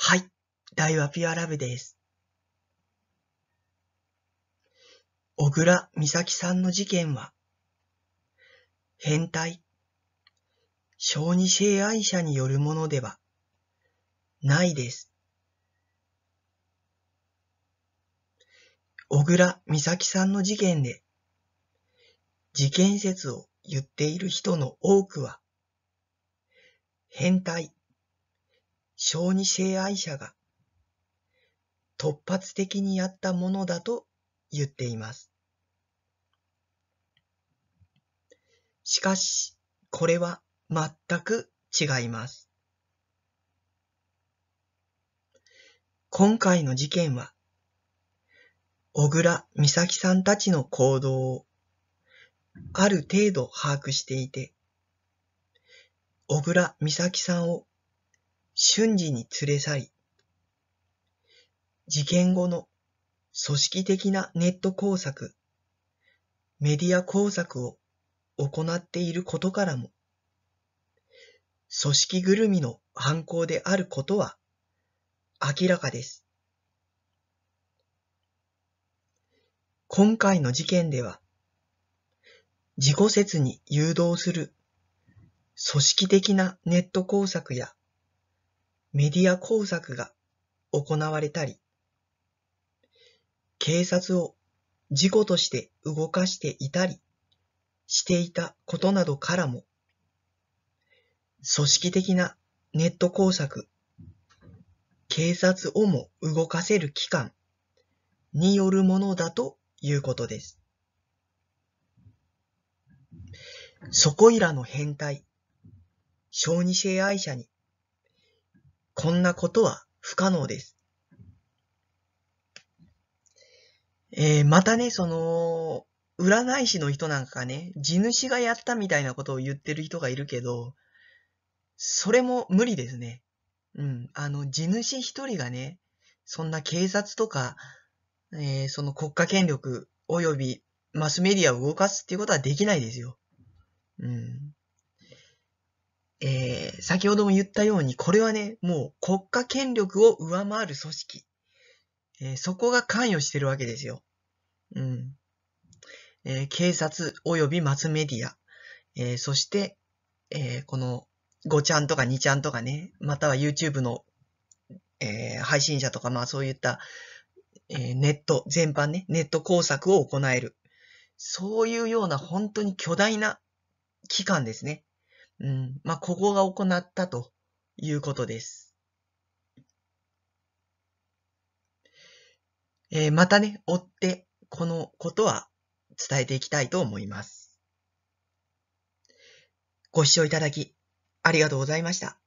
はい。大はピュアラブです。小倉美咲さんの事件は、変態、小児性愛者によるものでは、ないです。小倉美咲さんの事件で、事件説を言っている人の多くは、変態、小児性愛者が突発的にやったものだと言っています。しかし、これは全く違います。今回の事件は、小倉美咲さんたちの行動をある程度把握していて、小倉美咲さんを瞬時に連れ去り、事件後の組織的なネット工作、メディア工作を行っていることからも、組織ぐるみの犯行であることは明らかです。今回の事件では、自己説に誘導する組織的なネット工作やメディア工作が行われたり、警察を事故として動かしていたりしていたことなどからも、組織的なネット工作、警察をも動かせる機関によるものだということです。そこいらの変態、小児性愛者にそんなことは不可能です。えー、またね、その、占い師の人なんかがね、地主がやったみたいなことを言ってる人がいるけど、それも無理ですね。うん。あの、地主一人がね、そんな警察とか、えー、その国家権力及びマスメディアを動かすっていうことはできないですよ。うん。えー、先ほども言ったように、これはね、もう国家権力を上回る組織。えー、そこが関与してるわけですよ。うん。えー、警察及びマスメディア。えそして、えこの5ちゃんとか2ちゃんとかね、または YouTube の、え配信者とか、まあそういった、えネット全般ね、ネット工作を行える。そういうような本当に巨大な機関ですね。うん、まあ、ここが行ったということです。えー、またね、追って、このことは伝えていきたいと思います。ご視聴いただき、ありがとうございました。